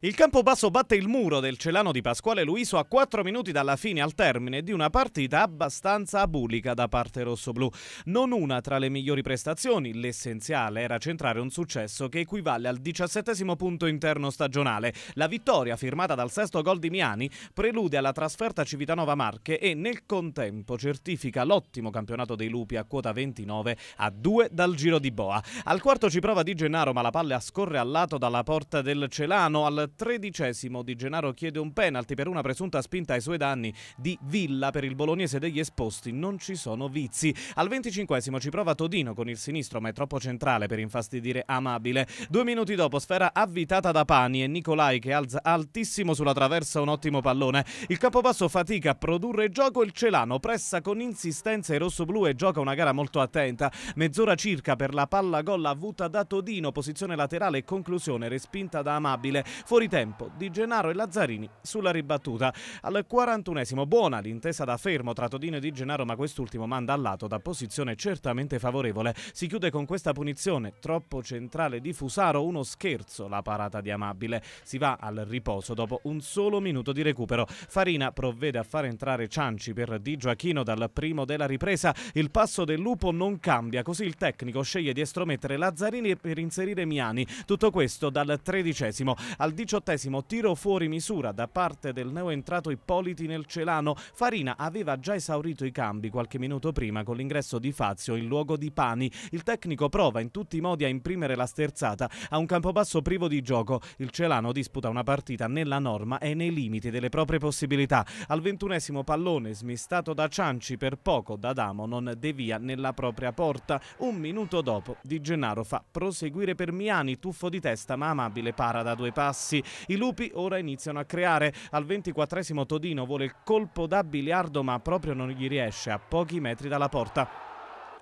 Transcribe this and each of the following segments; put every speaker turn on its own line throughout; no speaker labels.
Il Campobasso batte il muro del Celano di Pasquale Luiso a 4 minuti dalla fine al termine di una partita abbastanza abulica da parte rossoblù. Non una tra le migliori prestazioni, l'essenziale era centrare un successo che equivale al diciassettesimo punto interno stagionale. La vittoria, firmata dal sesto gol di Miani, prelude alla trasferta Civitanova Marche e nel contempo certifica l'ottimo campionato dei Lupi a quota 29 a 2 dal giro di Boa. Al quarto ci prova Di Gennaro ma la palla scorre al lato dalla porta del Celano al al tredicesimo di Gennaro chiede un penalty per una presunta spinta ai suoi danni di Villa per il bolognese degli esposti. Non ci sono vizi. Al venticinquesimo ci prova Todino con il sinistro ma è troppo centrale per infastidire Amabile. Due minuti dopo sfera avvitata da Pani e Nicolai che alza altissimo sulla traversa un ottimo pallone. Il capobasso fatica a produrre gioco. Il Celano pressa con insistenza i rossoblù e gioca una gara molto attenta. Mezz'ora circa per la palla gol avuta da Todino, posizione laterale e conclusione respinta da Amabile. Fuori fuori tempo di Gennaro e Lazzarini sulla ribattuta. Al 41esimo buona l'intesa da fermo tra Todino e Di Gennaro ma quest'ultimo manda a lato da posizione certamente favorevole. Si chiude con questa punizione troppo centrale di Fusaro, uno scherzo la parata di Amabile. Si va al riposo dopo un solo minuto di recupero. Farina provvede a far entrare Cianci per Di Gioachino dal primo della ripresa. Il passo del Lupo non cambia, così il tecnico sceglie di estromettere Lazzarini per inserire Miani. Tutto questo dal tredicesimo. Al Di diciottesimo tiro fuori misura da parte del neoentrato Ippoliti nel Celano. Farina aveva già esaurito i cambi qualche minuto prima con l'ingresso di Fazio in luogo di Pani. Il tecnico prova in tutti i modi a imprimere la sterzata a un campobasso privo di gioco. Il Celano disputa una partita nella norma e nei limiti delle proprie possibilità. Al ventunesimo pallone smistato da Cianci per poco D'Adamo non devia nella propria porta. Un minuto dopo Di Gennaro fa proseguire per Miani, tuffo di testa ma amabile para da due passi rossi. I lupi ora iniziano a creare. Al 24 Todino vuole il colpo da biliardo ma proprio non gli riesce a pochi metri dalla porta.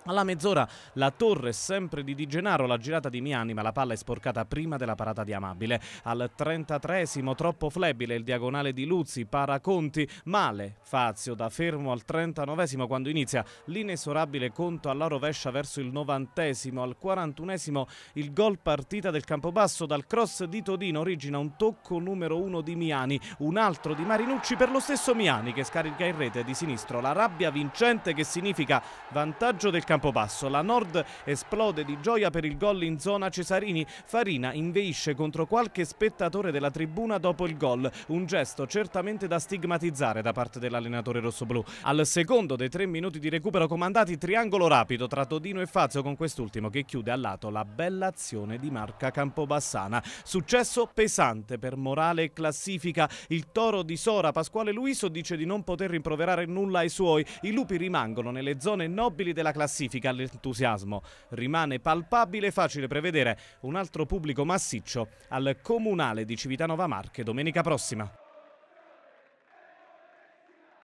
Alla mezz'ora la torre sempre di Di Genaro, la girata di Miani, ma la palla è sporcata prima della parata di Amabile. Al 33esimo troppo flebile il diagonale di Luzzi, Paraconti, male Fazio da fermo al 39esimo quando inizia l'inesorabile conto alla rovescia verso il 90esimo, al 41esimo il gol partita del Campobasso dal cross di Todino origina un tocco numero uno di Miani, un altro di Marinucci per lo stesso Miani che scarica in rete di sinistro la rabbia vincente che significa vantaggio del Campobasso Campobasso. La Nord esplode di gioia per il gol in zona Cesarini. Farina inveisce contro qualche spettatore della tribuna dopo il gol. Un gesto certamente da stigmatizzare da parte dell'allenatore rossoblù. Al secondo dei tre minuti di recupero comandati, triangolo rapido tra Todino e Fazio con quest'ultimo che chiude a lato la bella azione di Marca Campobassana. Successo pesante per morale e classifica. Il toro di Sora Pasquale Luiso dice di non poter rimproverare nulla ai suoi. I lupi rimangono nelle zone nobili della classifica classifica l'entusiasmo rimane palpabile e facile prevedere un altro pubblico massiccio al Comunale di Civitanova Marche domenica prossima.